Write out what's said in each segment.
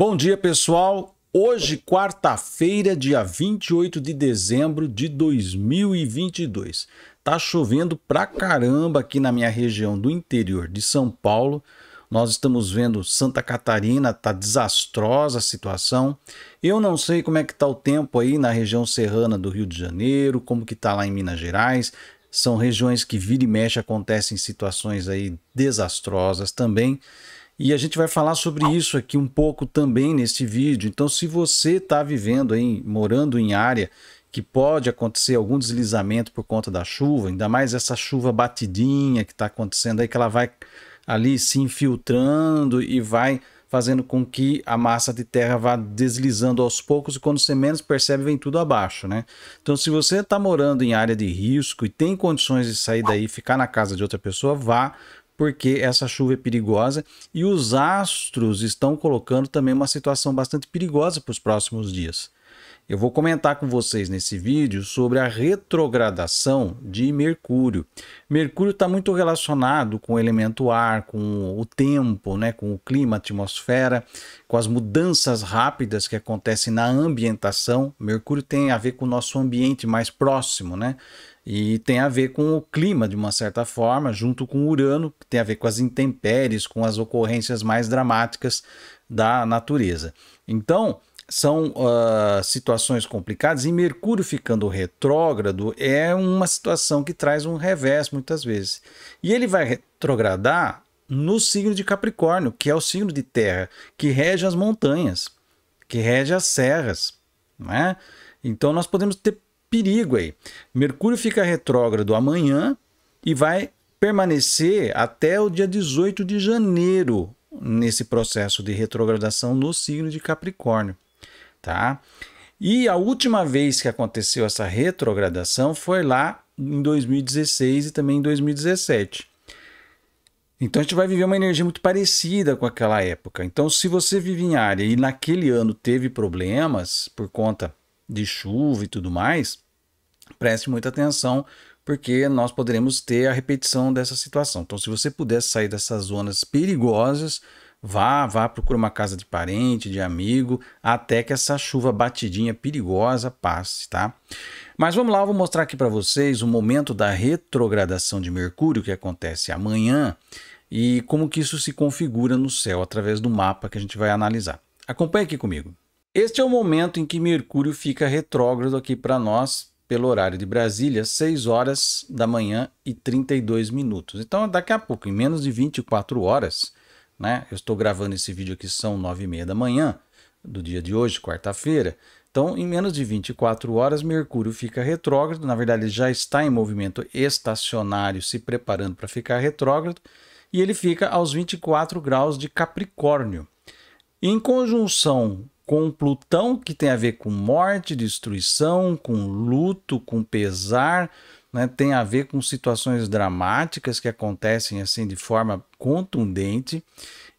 Bom dia, pessoal. Hoje, quarta-feira, dia 28 de dezembro de 2022. Tá chovendo pra caramba aqui na minha região do interior de São Paulo. Nós estamos vendo Santa Catarina, tá desastrosa a situação. Eu não sei como é que tá o tempo aí na região serrana do Rio de Janeiro, como que tá lá em Minas Gerais. São regiões que vira e mexe acontecem situações aí desastrosas também. E a gente vai falar sobre isso aqui um pouco também nesse vídeo. Então, se você está vivendo aí, morando em área que pode acontecer algum deslizamento por conta da chuva, ainda mais essa chuva batidinha que está acontecendo aí, que ela vai ali se infiltrando e vai fazendo com que a massa de terra vá deslizando aos poucos e quando você menos percebe vem tudo abaixo, né? Então se você está morando em área de risco e tem condições de sair daí, ficar na casa de outra pessoa, vá, porque essa chuva é perigosa e os astros estão colocando também uma situação bastante perigosa para os próximos dias. Eu vou comentar com vocês nesse vídeo sobre a retrogradação de Mercúrio. Mercúrio está muito relacionado com o elemento ar, com o tempo, né, com o clima, a atmosfera, com as mudanças rápidas que acontecem na ambientação. Mercúrio tem a ver com o nosso ambiente mais próximo, né? E tem a ver com o clima, de uma certa forma, junto com Urano, que tem a ver com as intempéries, com as ocorrências mais dramáticas da natureza. Então, são uh, situações complicadas e Mercúrio ficando retrógrado é uma situação que traz um revés muitas vezes. E ele vai retrogradar no signo de Capricórnio, que é o signo de terra, que rege as montanhas, que rege as serras. Né? Então nós podemos ter perigo aí. Mercúrio fica retrógrado amanhã e vai permanecer até o dia 18 de janeiro nesse processo de retrogradação no signo de Capricórnio tá? E a última vez que aconteceu essa retrogradação foi lá em 2016 e também em 2017. Então a gente vai viver uma energia muito parecida com aquela época. Então, se você vive em área e naquele ano teve problemas por conta de chuva e tudo mais, preste muita atenção, porque nós poderemos ter a repetição dessa situação. Então, se você puder sair dessas zonas perigosas, Vá, vá, procura uma casa de parente, de amigo, até que essa chuva batidinha perigosa passe, tá? Mas vamos lá, eu vou mostrar aqui para vocês o momento da retrogradação de Mercúrio que acontece amanhã e como que isso se configura no céu através do mapa que a gente vai analisar. Acompanhe aqui comigo. Este é o momento em que Mercúrio fica retrógrado aqui para nós pelo horário de Brasília, 6 horas da manhã e 32 minutos. Então, daqui a pouco, em menos de 24 horas, né? Eu estou gravando esse vídeo aqui, são nove e meia da manhã do dia de hoje, quarta-feira. Então, em menos de 24 horas, Mercúrio fica retrógrado. Na verdade, ele já está em movimento estacionário, se preparando para ficar retrógrado. E ele fica aos 24 graus de Capricórnio. Em conjunção com Plutão, que tem a ver com morte, destruição, com luto, com pesar, né? tem a ver com situações dramáticas que acontecem assim de forma contundente,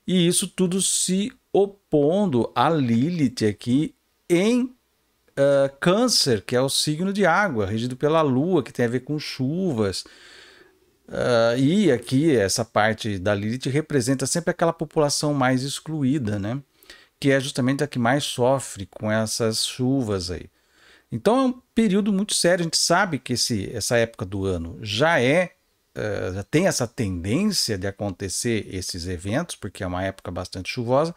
e isso tudo se opondo a Lilith aqui em uh, Câncer, que é o signo de água, regido pela Lua, que tem a ver com chuvas. Uh, e aqui, essa parte da Lilith representa sempre aquela população mais excluída, né? que é justamente a que mais sofre com essas chuvas aí. Então é um período muito sério. A gente sabe que esse, essa época do ano já é, uh, já tem essa tendência de acontecer esses eventos, porque é uma época bastante chuvosa,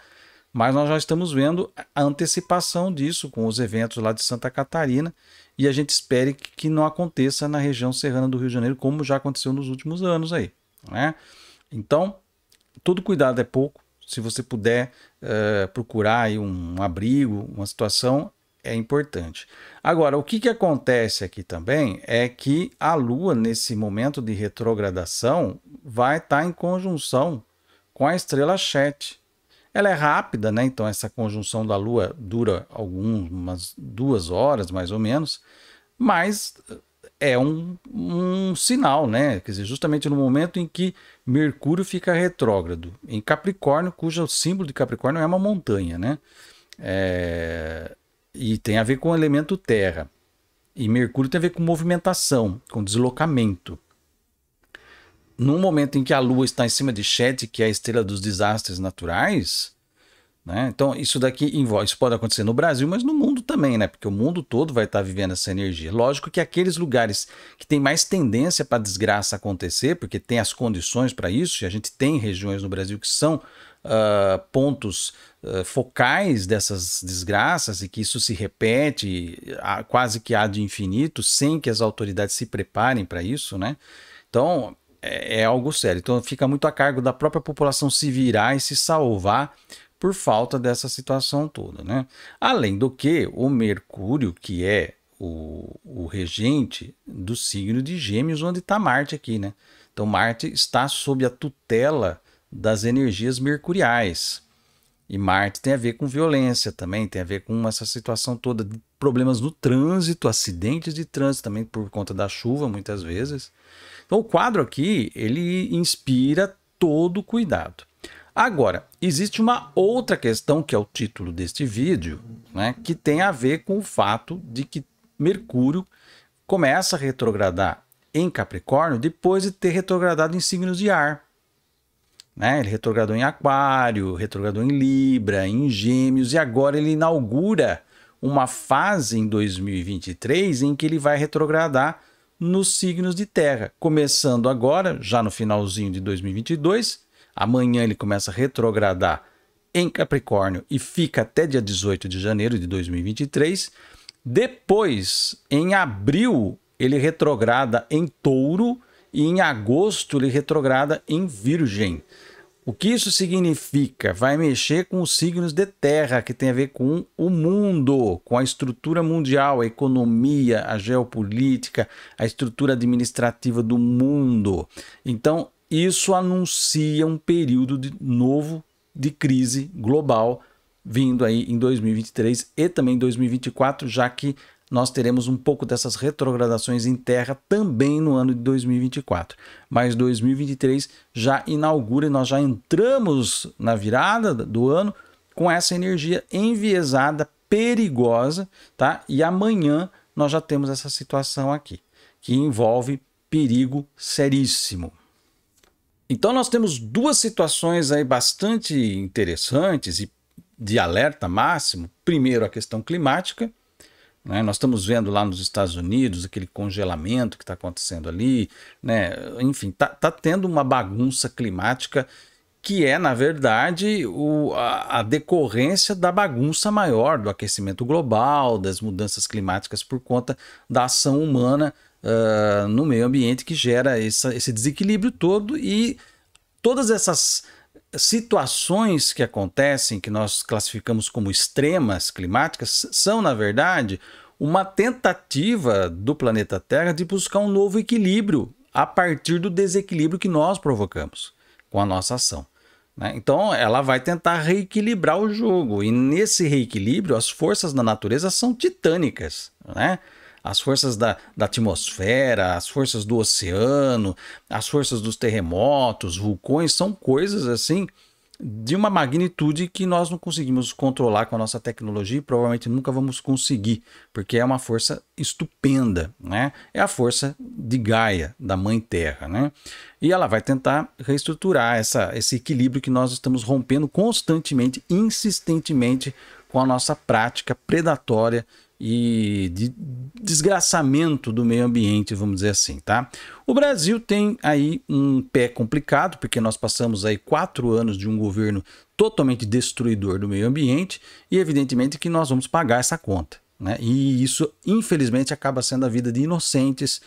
mas nós já estamos vendo a antecipação disso com os eventos lá de Santa Catarina e a gente espere que, que não aconteça na região serrana do Rio de Janeiro, como já aconteceu nos últimos anos aí. Né? Então, todo cuidado é pouco, se você puder uh, procurar aí um, um abrigo, uma situação, é importante. Agora, o que, que acontece aqui também é que a Lua, nesse momento de retrogradação, vai estar tá em conjunção com a estrela Chet. Ela é rápida, né? Então, essa conjunção da Lua dura algumas duas horas, mais ou menos, mas é um, um sinal, né? Quer dizer, justamente no momento em que Mercúrio fica retrógrado, em Capricórnio, cujo símbolo de Capricórnio é uma montanha, né? É... E tem a ver com o elemento terra. E Mercúrio tem a ver com movimentação, com deslocamento. No momento em que a Lua está em cima de Chet, que é a estrela dos desastres naturais, né? Então, isso daqui isso pode acontecer no Brasil, mas no mundo também, né? Porque o mundo todo vai estar vivendo essa energia. Lógico que aqueles lugares que têm mais tendência para desgraça acontecer, porque tem as condições para isso, e a gente tem regiões no Brasil que são uh, pontos uh, focais dessas desgraças e que isso se repete a, ah, quase que há de infinito, sem que as autoridades se preparem para isso, né? Então, é, é algo sério. Então, fica muito a cargo da própria população se virar e se salvar por falta dessa situação toda. Né? Além do que, o Mercúrio, que é o, o regente do signo de Gêmeos, onde está Marte aqui. Né? Então, Marte está sob a tutela das energias mercuriais. E Marte tem a ver com violência também, tem a ver com essa situação toda de problemas no trânsito, acidentes de trânsito também por conta da chuva muitas vezes. Então o quadro aqui, ele inspira todo cuidado. Agora, existe uma outra questão que é o título deste vídeo, né, que tem a ver com o fato de que Mercúrio começa a retrogradar em Capricórnio depois de ter retrogradado em signos de ar. Né? Ele retrogradou em Aquário, retrogradou em Libra, em Gêmeos e agora ele inaugura uma fase em 2023 em que ele vai retrogradar nos signos de terra, começando agora, já no finalzinho de 2022, Amanhã ele começa a retrogradar em Capricórnio e fica até dia 18 de janeiro de 2023. Depois, em abril, ele retrograda em Touro e em agosto ele retrograda em Virgem. O que isso significa? Vai mexer com os signos de terra, que tem a ver com o mundo, com a estrutura mundial, a economia, a geopolítica, a estrutura administrativa do mundo. Então, isso anuncia um período de novo de crise global vindo aí em 2023 e também 2024, já que nós teremos um pouco dessas retrogradações em terra também no ano de 2024. Mas 2023 já inaugura e nós já entramos na virada do ano com essa energia enviesada, perigosa, tá? E amanhã nós já temos essa situação aqui, que envolve perigo seríssimo. Então nós temos duas situações aí bastante interessantes e de alerta máximo. Primeiro, a questão climática. Né? Nós estamos vendo lá nos Estados Unidos aquele congelamento que está acontecendo ali. Né? Enfim, está tá tendo uma bagunça climática que é, na verdade, o, a, a, decorrência da bagunça maior do aquecimento global, das mudanças climáticas por conta da ação humana uh, no meio ambiente que gera essa, esse desequilíbrio todo e todas essas situações que acontecem, que nós classificamos como extremas climáticas, são, na verdade, uma tentativa do planeta Terra de buscar um novo equilíbrio a partir do desequilíbrio que nós provocamos com a nossa ação. Né? Então, ela vai tentar reequilibrar o jogo, e nesse reequilíbrio, as forças da natureza são titânicas. Né? as forças da, da atmosfera, as forças do oceano, as forças dos terremotos, vulcões, são coisas assim de uma magnitude que nós não conseguimos controlar com a nossa tecnologia e provavelmente nunca vamos conseguir, porque é uma força estupenda, né? É a força de Gaia, da Mãe Terra, né? E ela vai tentar reestruturar essa, esse equilíbrio que nós estamos rompendo constantemente, insistentemente com a nossa prática predatória e de desgraçamento do meio ambiente, vamos dizer assim, tá? O Brasil tem aí um pé complicado, porque nós passamos aí quatro anos de um governo totalmente destruidor do meio ambiente e evidentemente que nós vamos pagar essa conta, né? E isso, infelizmente, acaba sendo a vida de inocentes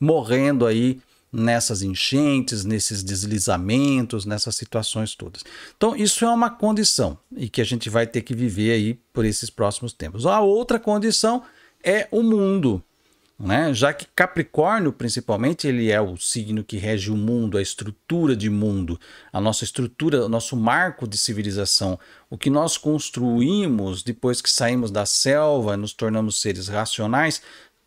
morrendo aí nessas enchentes, nesses deslizamentos, nessas situações todas. Então, isso é uma condição e que a gente vai ter que viver aí por esses próximos tempos. A outra condição é o mundo, né? Já que Capricórnio, principalmente, ele é o signo que rege o mundo, a estrutura de mundo, a nossa estrutura, o nosso marco de civilização, o que nós construímos depois que saímos da selva, nos tornamos seres racionais,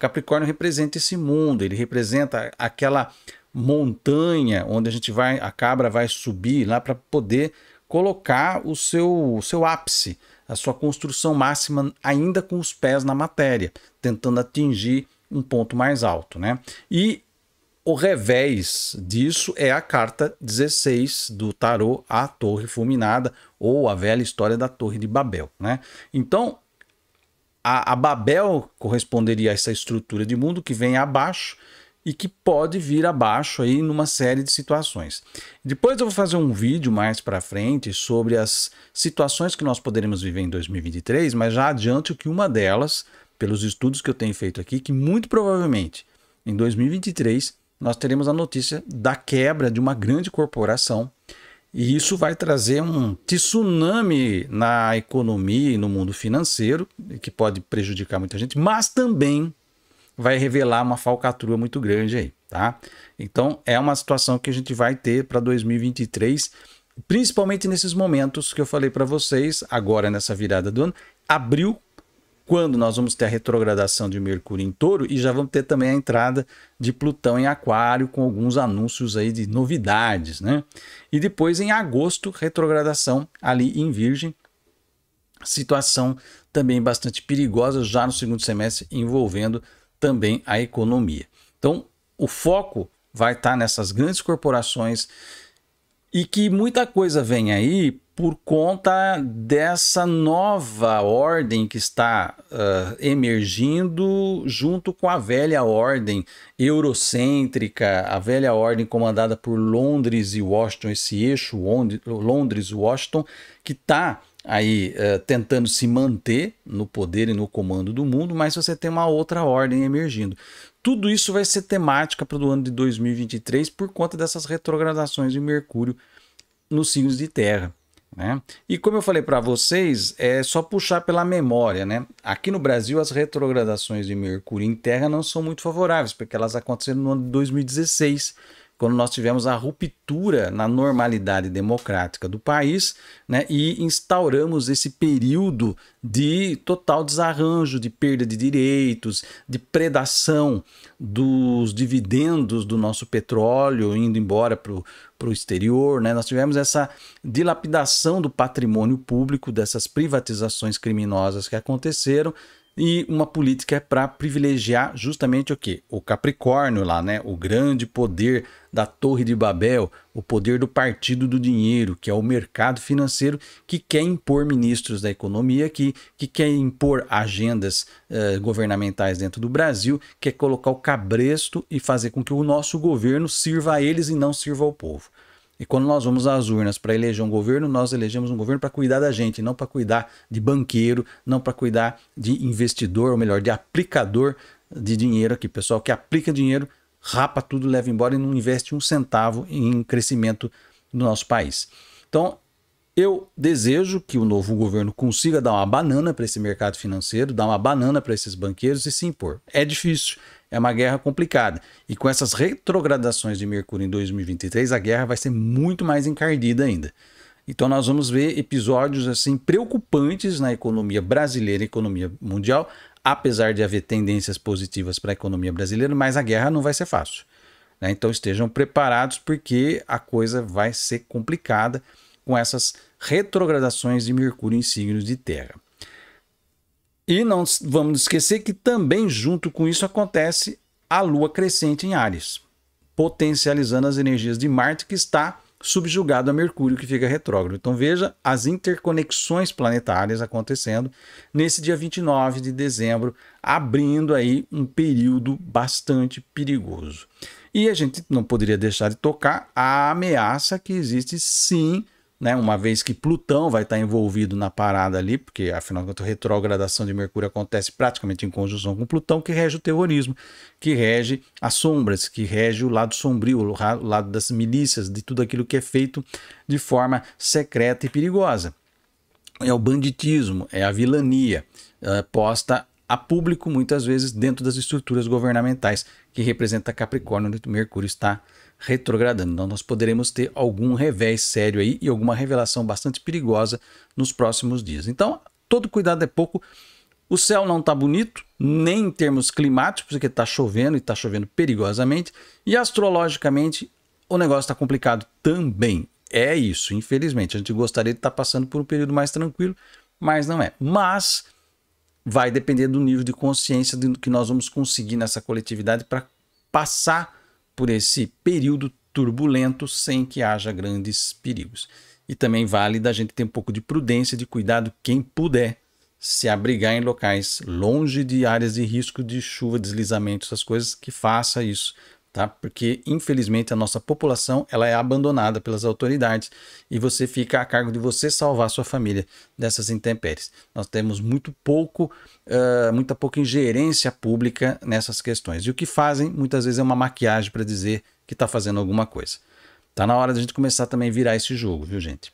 Capricórnio representa esse mundo, ele representa aquela montanha onde a gente vai, a cabra vai subir lá para poder colocar o seu, o seu ápice, a sua construção máxima, ainda com os pés na matéria, tentando atingir um ponto mais alto, né? E o revés disso é a carta 16 do tarô, a Torre Fulminada, ou a velha história da Torre de Babel, né? Então, a, a Babel corresponderia a essa estrutura de mundo que vem abaixo e que pode vir abaixo aí numa série de situações. Depois eu vou fazer um vídeo mais para frente sobre as situações que nós poderemos viver em 2023, mas já adianto que uma delas, pelos estudos que eu tenho feito aqui, que muito provavelmente em 2023 nós teremos a notícia da quebra de uma grande corporação e isso vai trazer um tsunami na economia e no mundo financeiro, que pode prejudicar muita gente, mas também vai revelar uma falcatrua muito grande aí, tá? Então é uma situação que a gente vai ter para 2023, principalmente nesses momentos que eu falei para vocês, agora nessa virada do ano, abril quando nós vamos ter a retrogradação de Mercúrio em Touro e já vamos ter também a entrada de Plutão em Aquário com alguns anúncios aí de novidades, né? E depois em agosto, retrogradação ali em Virgem, situação também bastante perigosa já no segundo semestre envolvendo também a economia. Então, o foco vai estar nessas grandes corporações e que muita coisa vem aí por conta dessa nova ordem que está uh, emergindo junto com a velha ordem eurocêntrica, a velha ordem comandada por Londres e Washington, esse eixo Londres-Washington, que está aí uh, tentando se manter no poder e no comando do mundo, mas você tem uma outra ordem emergindo. Tudo isso vai ser temática para o ano de 2023 por conta dessas retrogradações de Mercúrio nos signos de Terra. Né? E como eu falei para vocês, é só puxar pela memória. Né? Aqui no Brasil, as retrogradações de Mercúrio em Terra não são muito favoráveis, porque elas aconteceram no ano de 2016 quando nós tivemos a ruptura na normalidade democrática do país né, e instauramos esse período de total desarranjo, de perda de direitos, de predação dos dividendos do nosso petróleo indo embora para o exterior, né? Nós tivemos essa dilapidação do patrimônio público, dessas privatizações criminosas que aconteceram e uma política é para privilegiar justamente o que? O Capricórnio lá, né? O grande poder da Torre de Babel, o poder do Partido do Dinheiro, que é o mercado financeiro que quer impor ministros da economia aqui, que quer impor agendas eh, governamentais dentro do Brasil, quer colocar o cabresto e fazer com que o nosso governo sirva a eles e não sirva ao povo. E quando nós vamos às urnas para eleger um governo, nós elegemos um governo para cuidar da gente, não para cuidar de banqueiro, não para cuidar de investidor, ou melhor, de aplicador de dinheiro aqui. Pessoal que aplica dinheiro, rapa tudo, leva embora e não investe um centavo em crescimento do nosso país. Então, eu desejo que o novo governo consiga dar uma banana para esse mercado financeiro, dar uma banana para esses banqueiros e se impor. É difícil, é uma guerra complicada. E com essas retrogradações de Mercúrio em 2023, a guerra vai ser muito mais encardida ainda. Então nós vamos ver episódios assim preocupantes na economia brasileira e economia mundial, apesar de haver tendências positivas para a economia brasileira, mas a guerra não vai ser fácil. Né? Então estejam preparados porque a coisa vai ser complicada com essas retrogradações de Mercúrio em signos de Terra. E não vamos esquecer que também junto com isso acontece a lua crescente em Ares, potencializando as energias de Marte que está subjugado a Mercúrio que fica retrógrado. Então veja as interconexões planetárias acontecendo nesse dia 29 de dezembro, abrindo aí um período bastante perigoso. E a gente não poderia deixar de tocar a ameaça que existe sim né? Uma vez que Plutão vai estar envolvido na parada ali, porque afinal a retrogradação de Mercúrio acontece praticamente em conjunção com Plutão, que rege o terrorismo, que rege as sombras, que rege o lado sombrio, o lado das milícias, de tudo aquilo que é feito de forma secreta e perigosa. É o banditismo, é a vilania é, posta a público muitas vezes dentro das estruturas governamentais que representa Capricórnio, onde Mercúrio está retrogradando. Então, nós poderemos ter algum revés sério aí e alguma revelação bastante perigosa nos próximos dias. Então, todo cuidado é pouco. O céu não está bonito, nem em termos climáticos, porque está chovendo e está chovendo perigosamente. E astrologicamente, o negócio está complicado também. É isso, infelizmente. A gente gostaria de estar tá passando por um período mais tranquilo, mas não é. Mas vai depender do nível de consciência que nós vamos conseguir nessa coletividade para passar por esse período turbulento sem que haja grandes perigos. E também vale da gente ter um pouco de prudência, de cuidado, quem puder se abrigar em locais longe de áreas de risco de chuva, deslizamentos, essas coisas, que faça isso tá? Porque infelizmente a nossa população ela é abandonada pelas autoridades e você fica a cargo de você salvar sua família dessas intempéries. Nós temos muito pouco, uh, muita pouca ingerência pública nessas questões. E o que fazem muitas vezes é uma maquiagem para dizer que está fazendo alguma coisa. Tá na hora da gente começar também a virar esse jogo, viu gente?